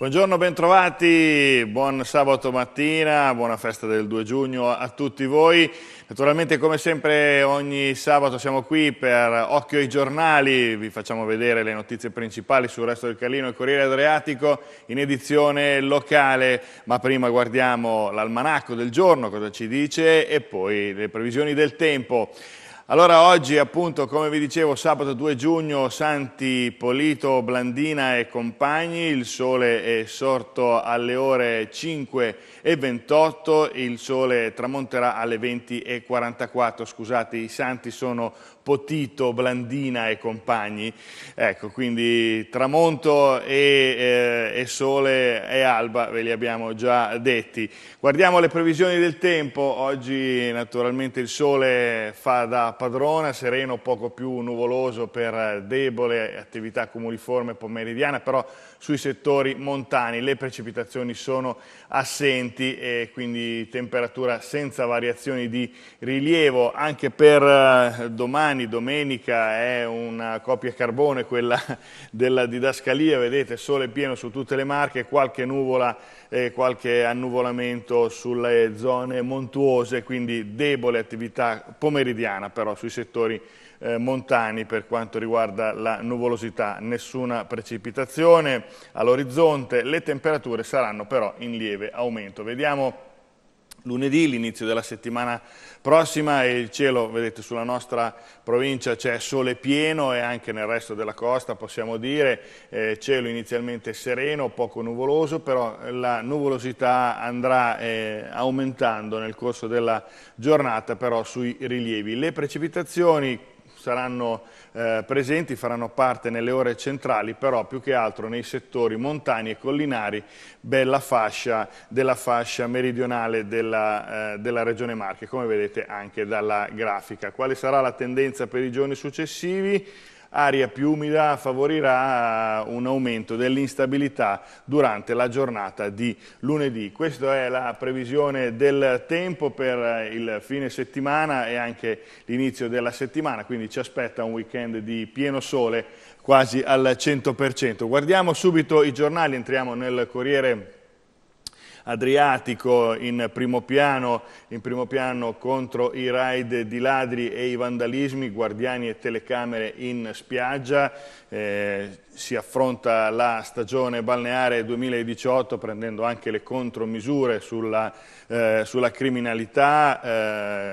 Buongiorno, bentrovati, buon sabato mattina, buona festa del 2 giugno a tutti voi. Naturalmente come sempre ogni sabato siamo qui per Occhio ai giornali, vi facciamo vedere le notizie principali sul resto del Carlino e Corriere Adriatico in edizione locale, ma prima guardiamo l'almanacco del giorno, cosa ci dice e poi le previsioni del tempo. Allora oggi appunto, come vi dicevo, sabato 2 giugno, Santi Polito, Blandina e compagni, il sole è sorto alle ore 5 e 28, il sole tramonterà alle 20 e 44, scusate, i santi sono Potito, Blandina e compagni. Ecco, quindi tramonto e, eh, e sole e alba ve li abbiamo già detti. Guardiamo le previsioni del tempo. Oggi naturalmente il sole fa da padrona, sereno, poco più nuvoloso per debole attività comuniforme pomeridiana, però sui settori montani le precipitazioni sono assenti e quindi temperatura senza variazioni di rilievo. Anche per eh, domani domani, domenica, è una copia carbone quella della didascalia, vedete sole pieno su tutte le marche, qualche nuvola, eh, qualche annuvolamento sulle zone montuose, quindi debole attività pomeridiana però sui settori eh, montani per quanto riguarda la nuvolosità, nessuna precipitazione all'orizzonte, le temperature saranno però in lieve aumento. Vediamo lunedì, l'inizio della settimana prossima e il cielo, vedete, sulla nostra provincia c'è sole pieno e anche nel resto della costa possiamo dire eh, cielo inizialmente sereno, poco nuvoloso, però la nuvolosità andrà eh, aumentando nel corso della giornata però sui rilievi. Le precipitazioni saranno eh, presenti, faranno parte nelle ore centrali, però più che altro nei settori montani e collinari, bella fascia della fascia meridionale della, eh, della Regione Marche, come vedete anche dalla grafica. Quale sarà la tendenza per i giorni successivi? aria più umida favorirà eh, un aumento dell'instabilità durante la giornata di lunedì. Questa è la previsione del tempo per eh, il fine settimana e anche l'inizio della settimana, quindi ci aspetta un weekend di pieno sole quasi al 100%. Guardiamo subito i giornali, entriamo nel Corriere Adriatico in primo piano, in primo piano contro i raid di ladri e i vandalismi, guardiani e telecamere in spiaggia. Eh, si affronta la stagione balneare 2018 prendendo anche le contromisure sulla, eh, sulla criminalità,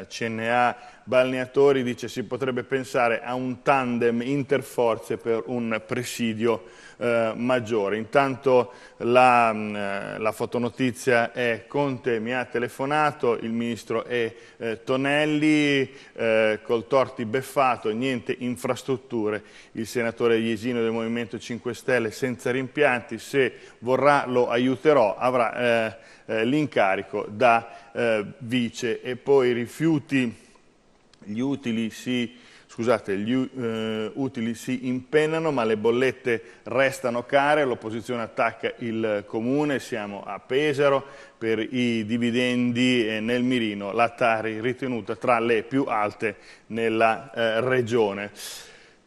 eh, CNA Balneatori dice si potrebbe pensare a un tandem interforze per un presidio eh, maggiore. Intanto la, mm, eh, la, fotonotizia è Conte mi ha telefonato, il ministro è eh, Tonelli, eh, col torti beffato, niente infrastrutture, il senatore Iesino del Movimento 5 Stelle senza rimpianti, se vorrà lo aiuterò, avrà eh, eh, l'incarico da vice e poi rifiuti gli utili si, scusate, gli eh, utili si impennano ma le bollette restano care, l'opposizione attacca il comune, siamo a Pesaro, per i dividendi e nel mirino la Tari ritenuta tra le più alte nella eh, regione.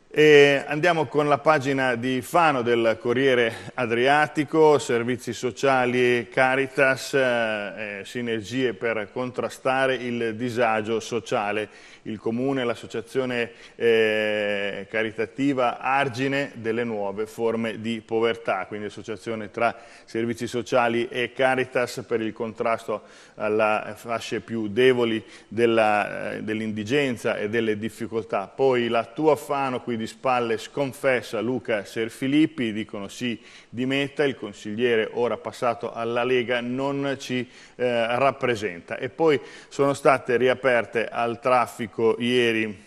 E andiamo con la pagina di Fano del Corriere Adriatico, servizi sociali Caritas, eh, sinergie per contrastare il disagio sociale. Il Comune, l'associazione eh, caritativa Argine delle nuove forme di povertà, quindi associazione tra servizi sociali e Caritas per il contrasto alle fasce più deboli eh, dell'indigenza dell e delle difficoltà. Poi la tua Fano, qui di spalle sconfessa Luca Serfilippi, dicono sì di Meta, il consigliere ora passato alla Lega non ci eh, rappresenta. E poi sono state riaperte al traffico ieri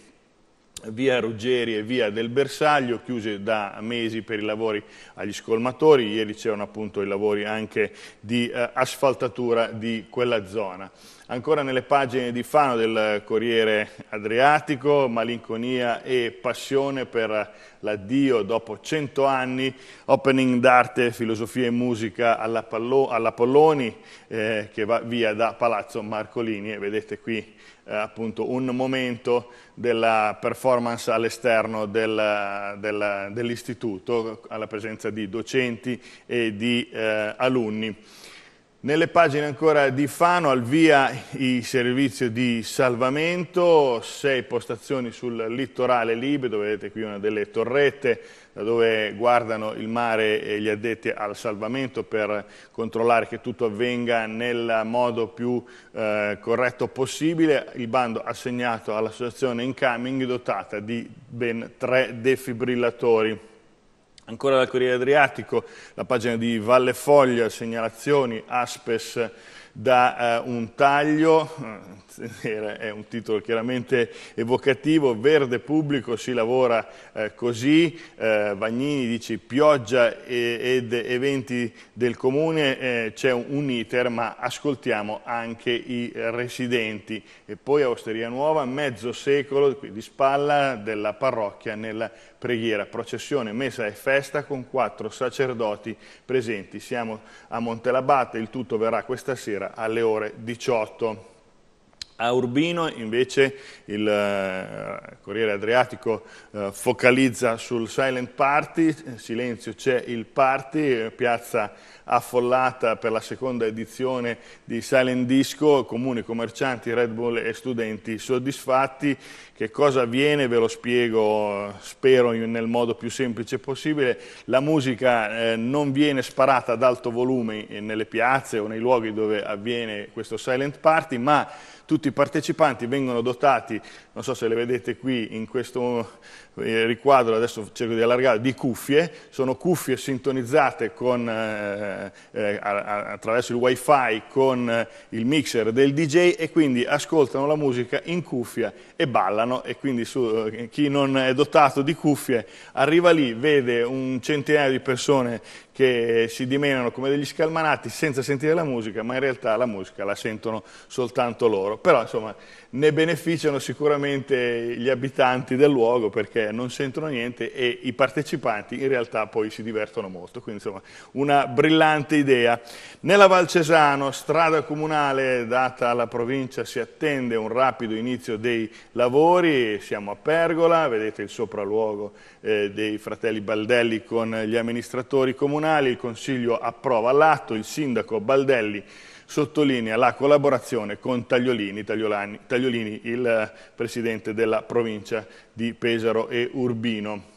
via Ruggeri e via del Bersaglio, chiuse da mesi per i lavori agli scolmatori, ieri c'erano appunto i lavori anche di eh, asfaltatura di quella zona ancora nelle pagine di Fano del Corriere Adriatico, malinconia e passione per l'addio dopo cento anni, opening d'arte, filosofia e musica alla, Pallo, alla Polloni eh, che va via da Palazzo Marcolini e vedete qui eh, appunto un momento della performance all'esterno dell'istituto alla presenza di docenti e di eh, alunni. Nelle pagine ancora di Fano al via il servizio di salvamento, sei postazioni sul litorale libero, vedete qui una delle torrette da dove guardano il mare e gli addetti al salvamento per controllare che tutto avvenga nel modo più eh, corretto possibile. Il bando assegnato all'associazione Incoming dotata di ben tre defibrillatori. Ancora dal Corriere Adriatico, la pagina di Valle Foglia, segnalazioni, Aspes da eh, un taglio, eh, è un titolo chiaramente evocativo, verde pubblico, si lavora eh, così, eh, Vagnini dice pioggia e, ed eventi del comune, eh, c'è un, un iter ma ascoltiamo anche i residenti e poi Osteria Nuova mezzo secolo di spalla della parrocchia nella preghiera, processione, messa e festa con quattro sacerdoti presenti. Siamo a Montelabate, il tutto verrà questa sera alle ore 18. A Urbino invece il eh, Corriere Adriatico eh, focalizza sul silent party, silenzio c'è il party, eh, piazza affollata per la seconda edizione di Silent Disco, comuni commercianti, Red Bull e studenti soddisfatti, che cosa avviene? Ve lo spiego, spero, nel modo più semplice possibile. La musica eh, non viene sparata ad alto volume eh, nelle piazze o nei luoghi dove avviene questo silent party, ma tutti i partecipanti vengono dotati, non so se le vedete qui in questo eh, riquadro, adesso cerco di allargare, di cuffie, sono cuffie sintonizzate con, eh, attraverso il wifi con il mixer del DJ e quindi ascoltano la musica in cuffia e ballano mano e quindi su, eh, chi non è dotato di cuffie arriva lì, vede un centinaio di persone che si dimenano come degli scalmanati senza sentire la musica, ma in realtà la musica la sentono soltanto loro. Però insomma ne beneficiano sicuramente gli abitanti del luogo perché non sentono niente e i partecipanti in realtà poi si divertono molto. Quindi insomma una brillante idea. Nella Val Cesano, strada comunale data alla provincia, si attende un rapido inizio dei lavori. Siamo a Pergola, vedete il sopralluogo eh, dei fratelli Baldelli con gli amministratori comunali nazionali, il Consiglio approva l'atto, il Sindaco Baldelli sottolinea la collaborazione con Tagliolini, Tagliolini il eh, Presidente della provincia di Pesaro e Urbino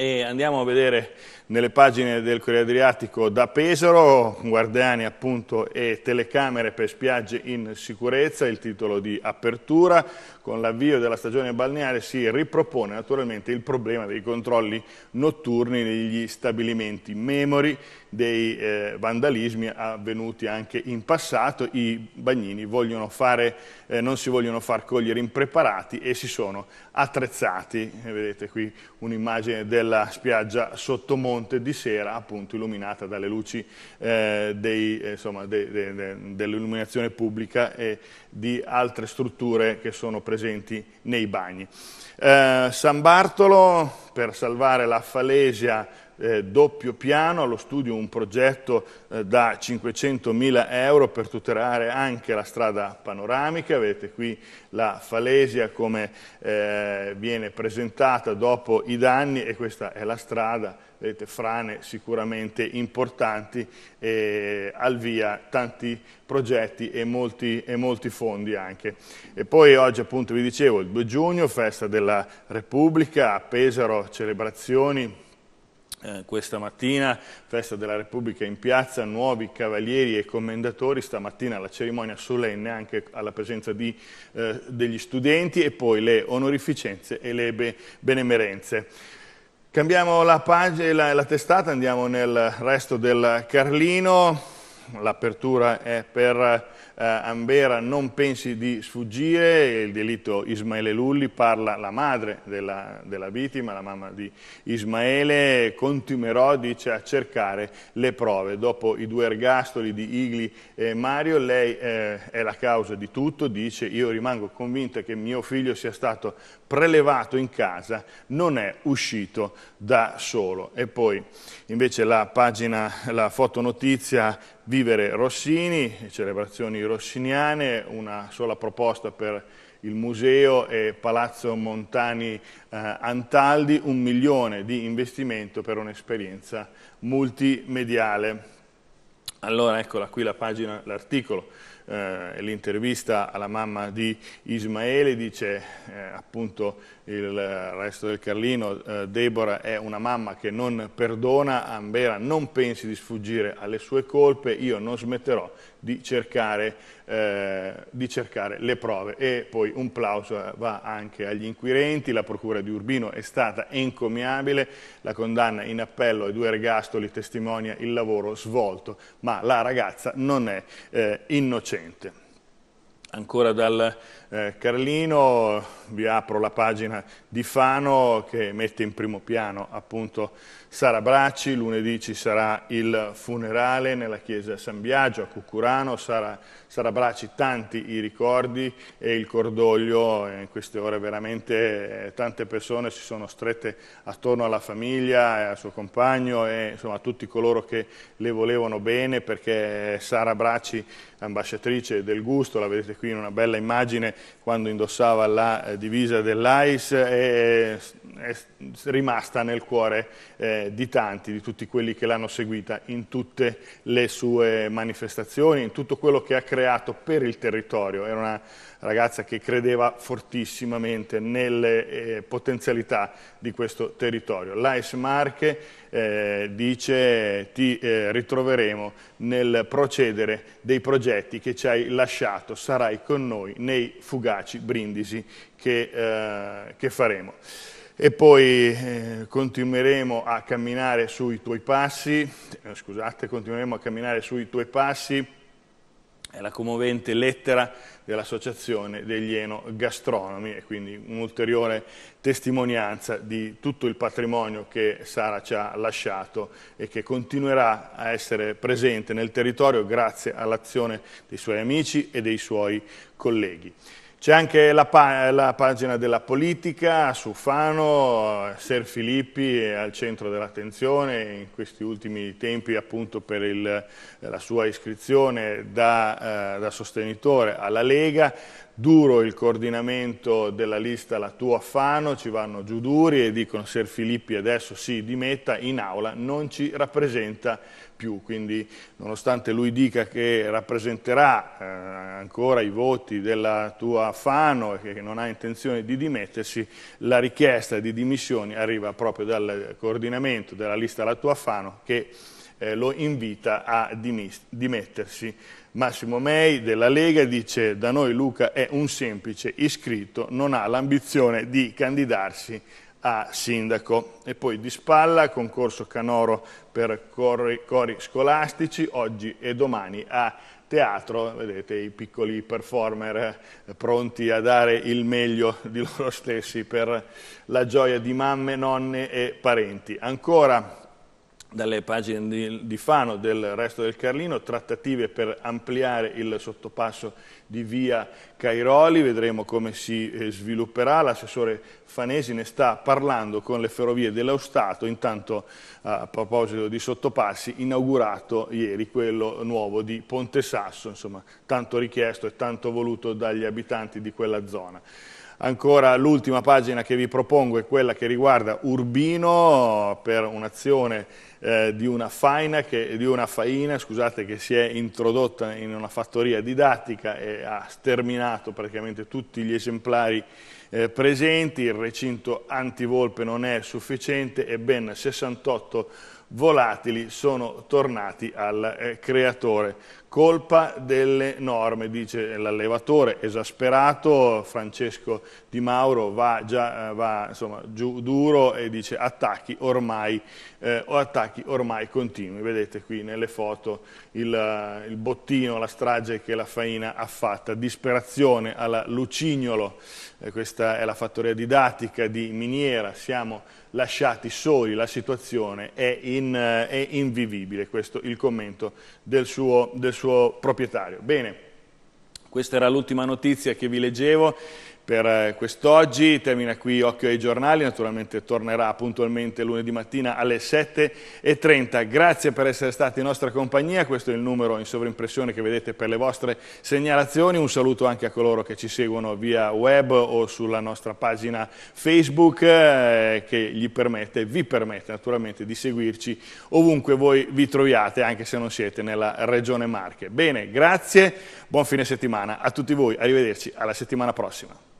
e andiamo a vedere nelle pagine del Corriere Adriatico da Pesaro, guardiani appunto e telecamere per spiagge in sicurezza, il titolo di apertura, con l'avvio della stagione balneare si ripropone naturalmente il problema dei controlli notturni negli stabilimenti memori dei eh, vandalismi avvenuti anche in passato, i bagnini fare, eh, non si vogliono far cogliere impreparati e si sono attrezzati, eh, vedete qui un'immagine della spiaggia sottomonte di sera appunto illuminata dalle luci eh, dell'illuminazione eh, de, de, pubblica e di altre strutture che sono presenti nei bagni. Eh, San Bartolo per salvare la Falesia eh, doppio piano, allo studio un progetto eh, da 500.000 euro per tutelare anche la strada panoramica, vedete qui la falesia come eh, viene presentata dopo i danni e questa è la strada, vedete frane sicuramente importanti e al via tanti progetti e molti, e molti fondi anche. E poi oggi appunto vi dicevo il 2 giugno, festa della Repubblica, a Pesaro celebrazioni eh, questa mattina, festa della Repubblica in piazza, nuovi cavalieri e commendatori, stamattina la cerimonia solenne anche alla presenza di, eh, degli studenti e poi le onorificenze e le be benemerenze. Cambiamo la pagina e la, la testata, andiamo nel resto del Carlino l'apertura è per eh, Ambera non pensi di sfuggire, il delitto Ismaele Lulli, parla la madre della, della vittima, la mamma di Ismaele, continuerò, dice, a cercare le prove. Dopo i due ergastoli di Igli e Mario, lei eh, è la causa di tutto, dice, io rimango convinta che mio figlio sia stato prelevato in casa, non è uscito da solo. E poi invece la pagina, la fotonotizia Vivere Rossini, celebrazioni rossiniane, una sola proposta per il museo e Palazzo Montani eh, Antaldi, un milione di investimento per un'esperienza multimediale. Allora eccola qui la pagina, l'articolo, eh, l'intervista alla mamma di Ismaele, dice eh, appunto il resto del Carlino, eh, Deborah è una mamma che non perdona, Ambera non pensi di sfuggire alle sue colpe, io non smetterò di cercare, eh, di cercare, le prove. E poi un plauso eh, va anche agli inquirenti, la procura di Urbino è stata encomiabile, la condanna in appello ai due ergastoli testimonia il lavoro svolto, ma la ragazza non è eh, innocente. Ancora dal eh, Carlino vi apro la pagina di Fano che mette in primo piano appunto Sara Bracci, lunedì ci sarà il funerale nella chiesa San Biagio a Cucurano, Sara, Sara Bracci tanti i ricordi e il cordoglio, eh, in queste ore veramente eh, tante persone si sono strette attorno alla famiglia, e al suo compagno e insomma a tutti coloro che le volevano bene perché Sara Bracci, ambasciatrice del gusto, la vedete qui in una bella immagine quando indossava la eh, divisa dell'AIS, eh, è, è, rimasta nel cuore eh, di tanti, di tutti quelli che l'hanno seguita in tutte le sue manifestazioni, in tutto quello che ha creato per il territorio. Era una ragazza che credeva fortissimamente nelle eh, potenzialità di questo territorio. L'AIS Marche eh, dice ti eh, ritroveremo nel procedere dei progetti che ci hai lasciato, sarai con noi nei fugaci brindisi che, eh, che faremo e poi eh, continueremo a camminare sui tuoi passi, eh, scusate, continueremo a camminare sui tuoi passi è la commovente lettera dell'Associazione degli Enogastronomi e quindi un'ulteriore testimonianza di tutto il patrimonio che Sara ci ha lasciato e che continuerà a essere presente nel territorio grazie all'azione dei suoi amici e dei suoi colleghi. C'è anche la, pa la, pagina della politica su Fano, Ser Filippi è al centro dell'attenzione in questi ultimi tempi appunto per il, la sua iscrizione da, eh, da sostenitore alla Lega, duro il coordinamento della lista La Tua Fano, ci vanno giù duri e dicono Ser Filippi adesso si dimetta, in aula non ci rappresenta più, quindi nonostante lui dica che rappresenterà eh, ancora i voti della tua Fano e che non ha intenzione di dimettersi, la richiesta di dimissioni arriva proprio dal coordinamento della lista La tua Fano che eh, lo invita a dimettersi. Massimo Mei della Lega dice da noi Luca è un semplice iscritto, non ha l'ambizione di candidarsi a sindaco e poi di Spalla, concorso Canoro per cori, cori scolastici, oggi e domani a teatro, vedete i piccoli performer eh, pronti a dare il meglio di loro stessi per la gioia di mamme, nonne e parenti. Ancora dalle pagine di, di, Fano del resto del Carlino, trattative per ampliare il sottopasso di via Cairoli, vedremo come si eh, svilupperà, l'assessore Fanesi ne sta parlando con le ferrovie dello Stato, intanto a proposito di sottopassi, inaugurato ieri quello nuovo di Ponte Sasso, insomma tanto richiesto e tanto voluto dagli abitanti di quella zona. Ancora l'ultima pagina che vi propongo è quella che riguarda Urbino per un'azione eh, di una, faina che, di una faina scusate, che si è introdotta in una fattoria didattica e ha sterminato praticamente tutti gli esemplari eh, presenti, il recinto antivolpe non è sufficiente e ben 68 volatili sono tornati al eh, creatore colpa delle norme, dice l'allevatore, esasperato, Francesco Di Mauro va, già, eh, va insomma, giù duro e dice attacchi ormai, eh, attacchi ormai continui, vedete qui nelle foto il, il, bottino, la strage che la Faina ha fatta, disperazione alla Lucignolo, eh, questa è la fattoria didattica di Miniera, siamo lasciati soli, la situazione è, in, eh, è invivibile, questo è il commento del suo, del suo suo proprietario. Bene, questa era l'ultima notizia che vi leggevo per eh, quest'oggi, termina qui Occhio ai giornali, naturalmente tornerà puntualmente lunedì mattina alle 7.30. Grazie per essere stati in nostra compagnia, questo è il numero in sovrimpressione che vedete per le vostre segnalazioni, un saluto anche a coloro che ci seguono via web o sulla nostra pagina Facebook eh, che gli permette, vi permette naturalmente di seguirci ovunque voi vi troviate, anche se non siete nella regione Marche. Bene, grazie, buon fine settimana a tutti voi, arrivederci alla settimana prossima.